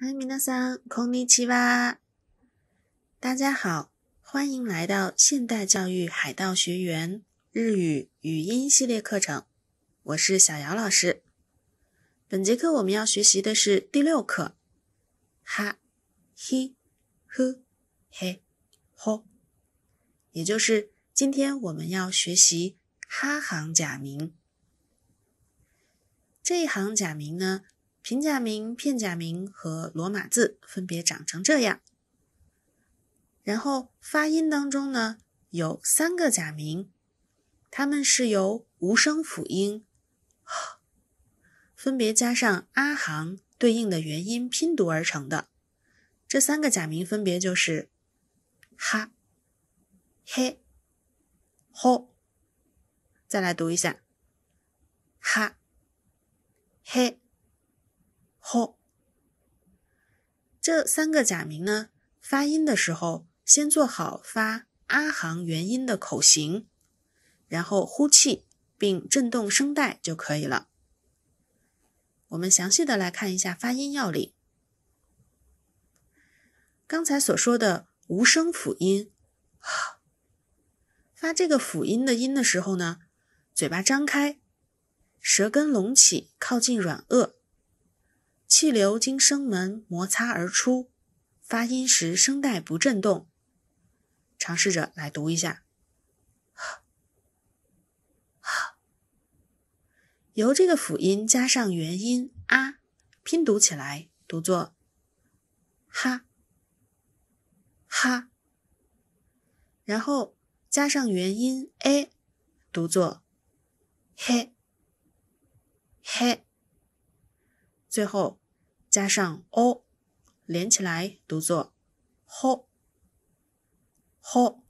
嗨，i 皆さん。こんにちは。大家好，欢迎来到现代教育海盗学员日语语音系列课程。我是小姚老师。本节课我们要学习的是第六课，哈、ヒ、呵、嘿、吼，也就是今天我们要学习哈行假名。这一行假名呢？平假名、片假名和罗马字分别长成这样。然后发音当中呢，有三个假名，它们是由无声辅音，分别加上阿行对应的元音拼读而成的。这三个假名分别就是哈、嘿、吼。再来读一下哈、嘿。后这三个假名呢，发音的时候，先做好发阿行元音的口型，然后呼气并震动声带就可以了。我们详细的来看一下发音要领。刚才所说的无声辅音，发这个辅音的音的时候呢，嘴巴张开，舌根隆起，靠近软腭。气流经声门摩擦而出，发音时声带不振动。尝试着来读一下，由这个辅音加上元音啊，拼读起来读作哈，哈，然后加上元音 a，读作嘿，嘿。最后加上 o，连起来读作 ho，ho，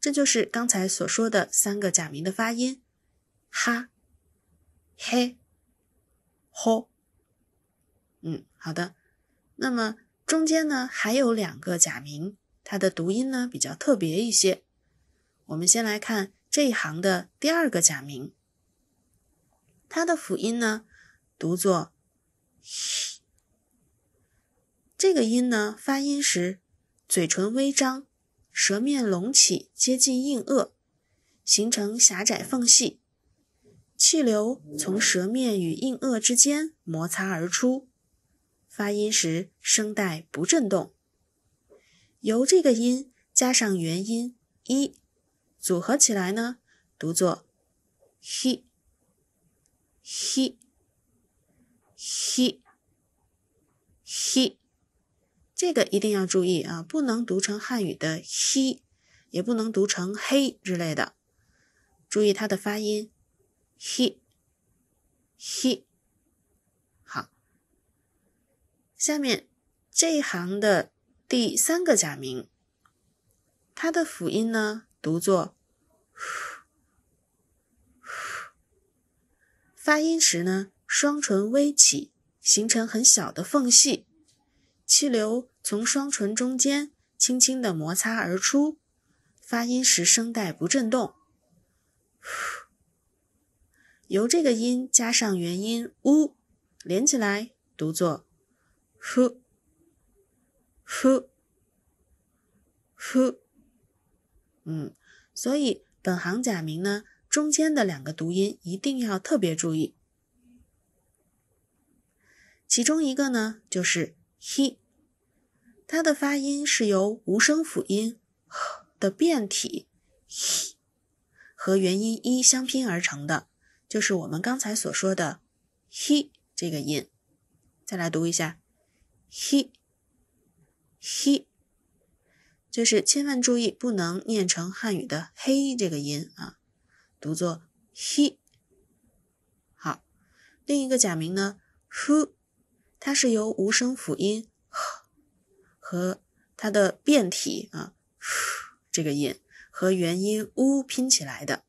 这就是刚才所说的三个假名的发音，哈，嘿，ho。嗯，好的。那么中间呢还有两个假名，它的读音呢比较特别一些。我们先来看这一行的第二个假名，它的辅音呢。读作“这个音呢，发音时嘴唇微张，舌面隆起接近硬腭，形成狭窄缝隙，气流从舌面与硬腭之间摩擦而出。发音时声带不振动。由这个音加上元音“一”，组合起来呢，读作“ he he。He he，这个一定要注意啊，不能读成汉语的 “he”，也不能读成 “he” 之类的。注意它的发音，he he。好，下面这一行的第三个假名，它的辅音呢读作，发音时呢。双唇微起，形成很小的缝隙，气流从双唇中间轻轻的摩擦而出。发音时声带不振动，由这个音加上元音 “u” 连起来读作 “hu hu hu”。嗯，所以本行假名呢中间的两个读音一定要特别注意。其中一个呢，就是 he，它的发音是由无声辅音的变体和元音 e 相拼而成的，就是我们刚才所说的 he 这个音。再来读一下 he he，就是千万注意不能念成汉语的黑这个音啊，读作 he。好，另一个假名呢，who。它是由无声辅音和它的变体啊，这个音和元音乌拼起来的，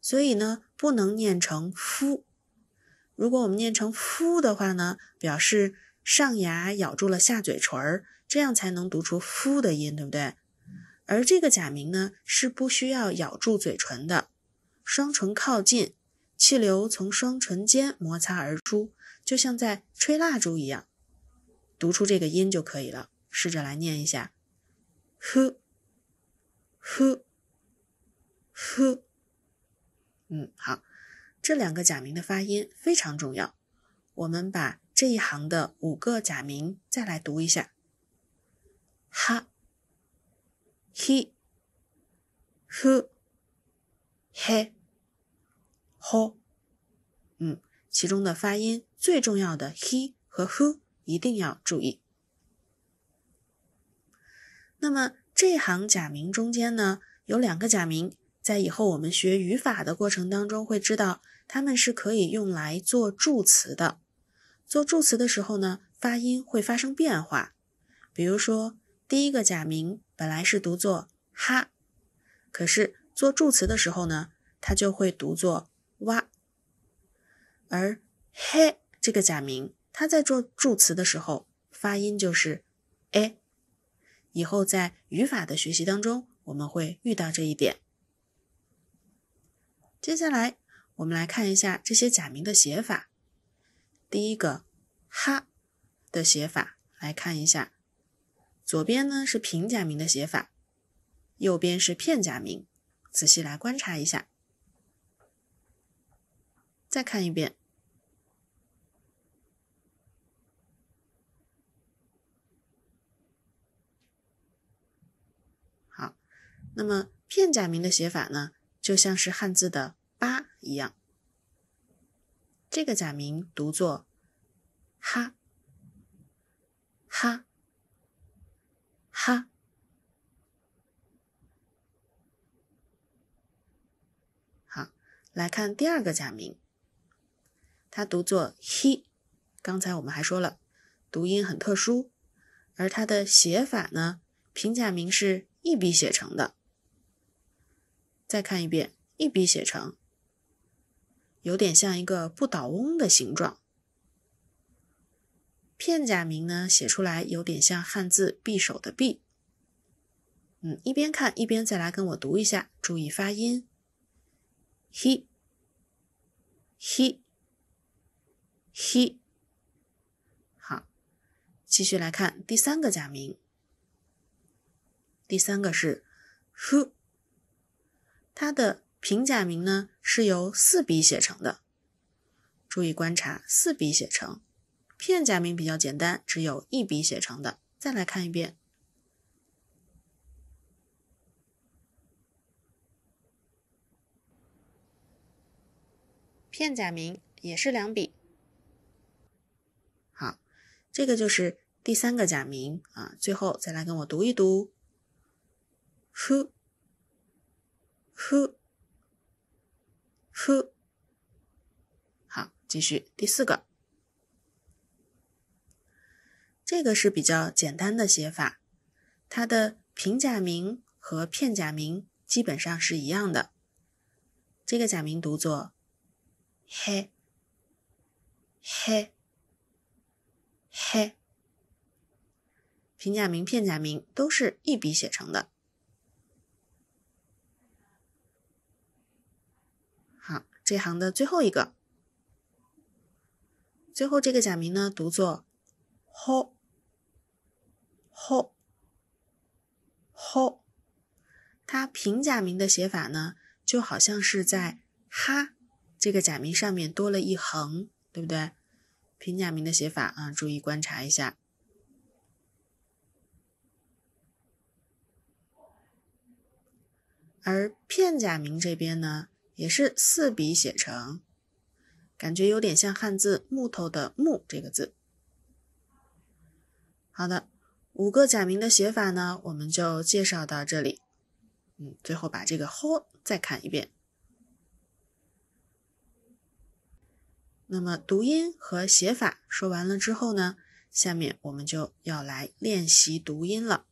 所以呢，不能念成夫。如果我们念成夫的话呢，表示上牙咬住了下嘴唇儿，这样才能读出夫的音，对不对？而这个假名呢，是不需要咬住嘴唇的，双唇靠近，气流从双唇间摩擦而出。就像在吹蜡烛一样，读出这个音就可以了。试着来念一下：h 呼、呼。嗯，好，这两个假名的发音非常重要。我们把这一行的五个假名再来读一下：哈、he ho。嗯，其中的发音。最重要的 he 和 who 一定要注意。那么这行假名中间呢，有两个假名，在以后我们学语法的过程当中会知道，它们是可以用来做助词的。做助词的时候呢，发音会发生变化。比如说，第一个假名本来是读作哈，可是做助词的时候呢，它就会读作哇。而 he。这个假名，它在做助词的时候，发音就是 a。以后在语法的学习当中，我们会遇到这一点。接下来，我们来看一下这些假名的写法。第一个，哈的写法，来看一下，左边呢是平假名的写法，右边是片假名。仔细来观察一下，再看一遍。那么片假名的写法呢，就像是汉字的“八”一样。这个假名读作“哈”，哈，哈。好，来看第二个假名，它读作 “he”。刚才我们还说了，读音很特殊，而它的写法呢，平假名是一笔写成的。再看一遍，一笔写成，有点像一个不倒翁的形状。片假名呢，写出来有点像汉字“匕首”的“匕”。嗯，一边看一边再来跟我读一下，注意发音。he he，好，继续来看第三个假名。第三个是 who。它的平假名呢是由四笔写成的，注意观察四笔写成。片假名比较简单，只有一笔写成的。再来看一遍，片假名也是两笔。好，这个就是第三个假名啊。最后再来跟我读一读，呼。呼呼，好，继续第四个，这个是比较简单的写法，它的平假名和片假名基本上是一样的，这个假名读作，嘿，嘿，嘿，平假名、片假名都是一笔写成的。这行的最后一个，最后这个假名呢，读作 ho ho ho。它平假名的写法呢，就好像是在哈这个假名上面多了一横，对不对？平假名的写法啊，注意观察一下。而片假名这边呢？也是四笔写成，感觉有点像汉字“木头”的“木”这个字。好的，五个假名的写法呢，我们就介绍到这里。嗯，最后把这个 h 再看一遍。那么，读音和写法说完了之后呢，下面我们就要来练习读音了。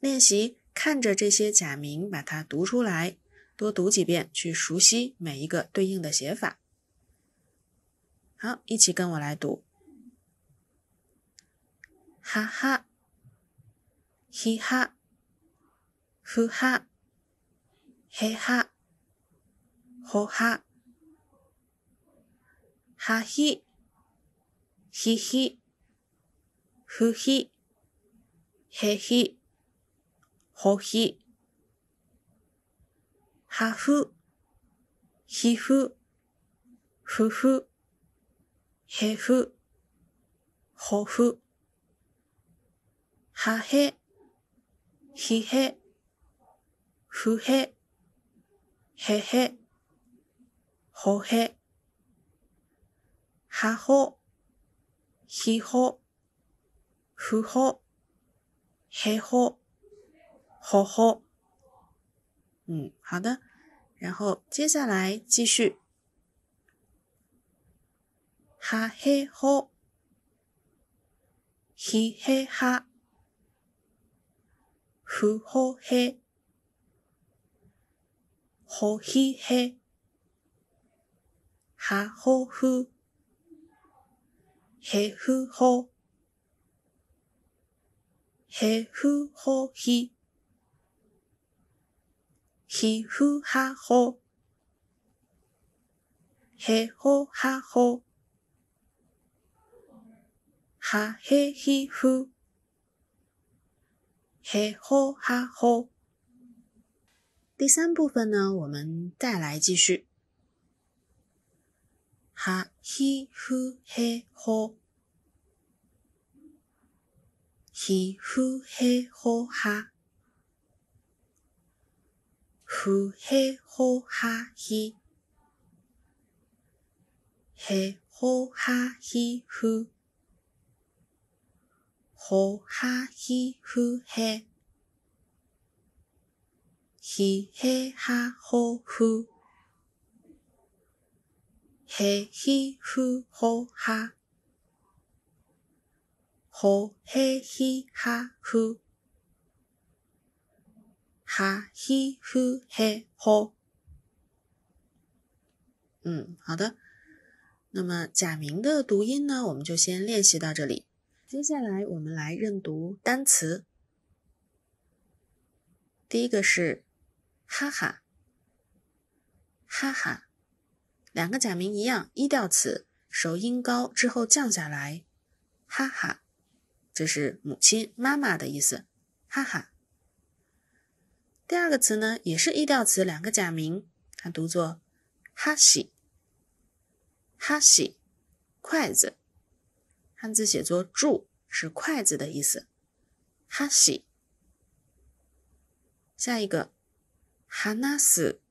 练习看着这些假名，把它读出来。多读几遍，去熟悉每一个对应的写法。好，一起跟我来读：哈哈、嘻哈、呼哈、嘿哈、吼哈、哈嘿，嘿，嘿，呼嘿，嘿嘿，吼嘿。はふ、ひふ、ふふ、へふ、ほふ、はへ、ひへ、ふへ、へへ、ほへ、はほ、ひほ、ふほ、へほ、ほほ。ん、好的。然后接下来继续，哈嘿吼，嘿嘿哈，呼吼嘿，吼嘿嘿，哈吼呼，嘿呼吼，嘿呼吼嘿。He ho ha ho，he ho ha ho，ha he he ho，he ho ha ho。第三部分呢，我们再来继续。Ha he ho he ho，he ho he ho ha。呼，嘿，呼，哈，嘿，嘿，呼，哈，嘿呼，呼，哈，嘿呼，嘿，嘿嘿，哈，呼，呼，嘿，嘿呼，呼哈，呼，嘿，嘿哈，呼。哈嘿呼嘿吼。嗯，好的。那么假名的读音呢，我们就先练习到这里。接下来我们来认读单词。第一个是哈哈，哈哈，两个假名一样，一调词，首音高之后降下来，哈哈，这是母亲妈妈的意思，哈哈。第二个词呢，也是意调词，两个假名，它读作哈希，哈希，筷子，汉字写作箸，是筷子的意思。哈希，下一个哈纳斯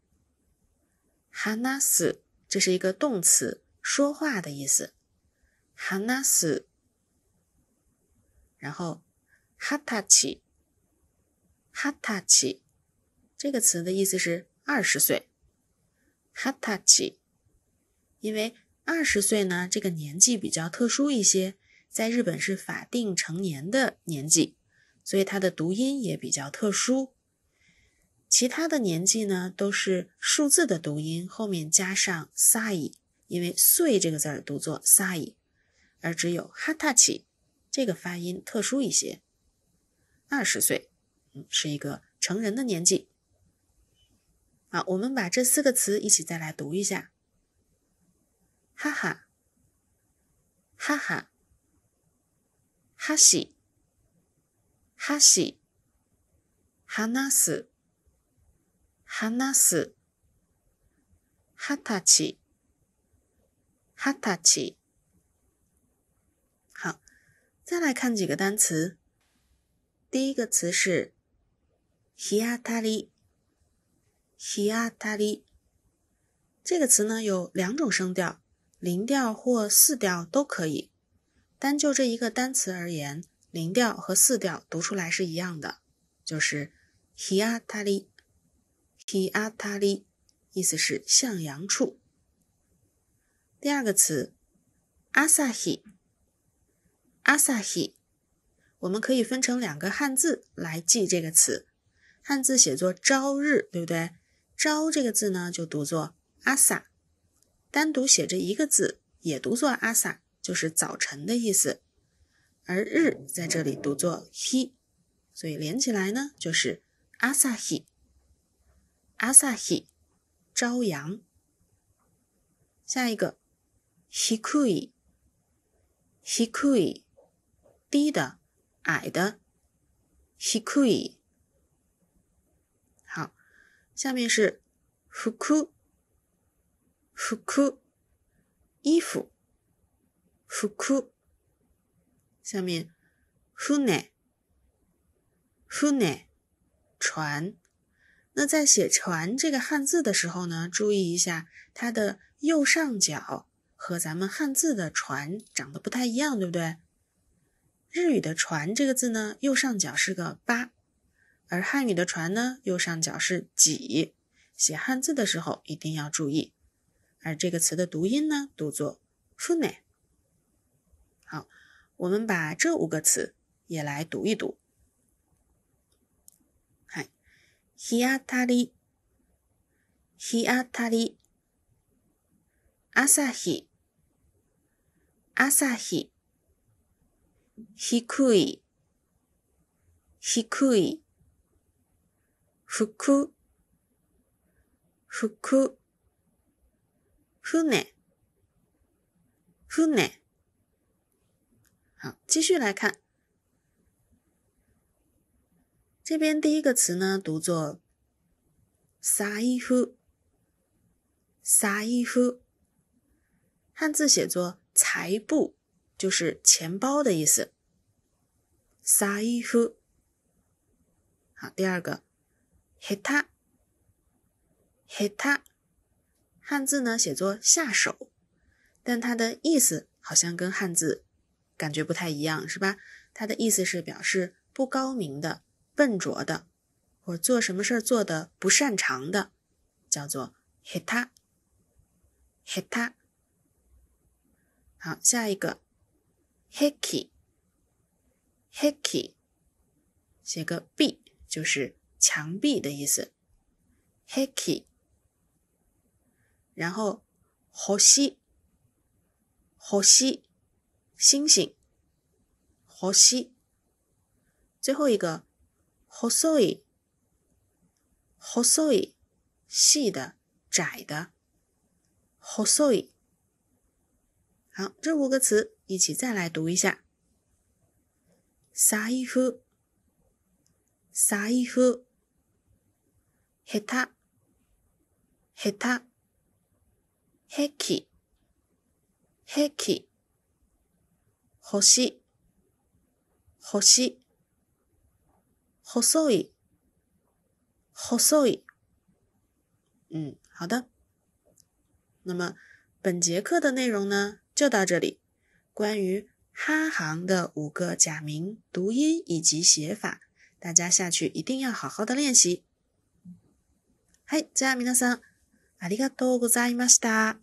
哈纳斯，这是一个动词，说话的意思。哈纳斯，然后哈塔奇哈塔奇。这个词的意思是二十岁，hatachi。因为二十岁呢，这个年纪比较特殊一些，在日本是法定成年的年纪，所以它的读音也比较特殊。其他的年纪呢，都是数字的读音后面加上 sai，因为“岁”这个字儿读作 sai，而只有 hatachi 这个发音特殊一些。二十岁，嗯，是一个成人的年纪。啊，我们把这四个词一起再来读一下。哈哈，哈哈，哈喜、哈喜、哈纳斯、哈纳斯、哈たち、哈たち。好，再来看几个单词。第一个词是ひあたり。hiya tali 这个词呢有两种声调，零调或四调都可以。单就这一个单词而言，零调和四调读出来是一样的，就是 hiya tali，hiya tali，意思是向阳处。第二个词 asahi，asahi，我们可以分成两个汉字来记这个词，汉字写作朝日，对不对？朝这个字呢，就读作 asa，单独写这一个字也读作 asa，就是早晨的意思。而日在这里读作 h e 所以连起来呢，就是 a s a h e a s a h e 朝阳。下一个 hikui，hikui，低的，矮的，hikui。下面是服库，服库衣服，服库。下面 f u n e u n e 船。那在写船这个汉字的时候呢，注意一下它的右上角和咱们汉字的船长得不太一样，对不对？日语的船这个字呢，右上角是个八。而汉语的“船”呢，右上角是“几”，写汉字的时候一定要注意。而这个词的读音呢，读作 “fune”。好，我们把这五个词也来读一读。嗨，日当たり、日当たり、朝日、朝日、低い、低い。福，福，船，船，好，继续来看。这边第一个词呢，读作“沙伊夫”，“沙伊夫”，汉字写作“财布”，就是钱包的意思。“沙伊夫”，好，第二个。hita 黑他，t 他，汉字呢写作下手，但它的意思好像跟汉字感觉不太一样，是吧？它的意思是表示不高明的、笨拙的，或做什么事儿做的不擅长的，叫做 hita 黑他，t 他。好，下一个，hiki，hiki，写个 b 就是。墙壁的意思 hecky 然后好些好些星星好些最后一个好 sorry s o r 细的窄的好 s o r 好这五个词一起再来读一下沙一夫沙一夫へた、へた、ヘキ、ヘキ、星、星、細い、細い。嗯，好的。那么本节课的内容呢，就到这里。关于哈行的五个假名读音以及写法，大家下去一定要好好的练习。はい。じゃあ皆さん、ありがとうございました。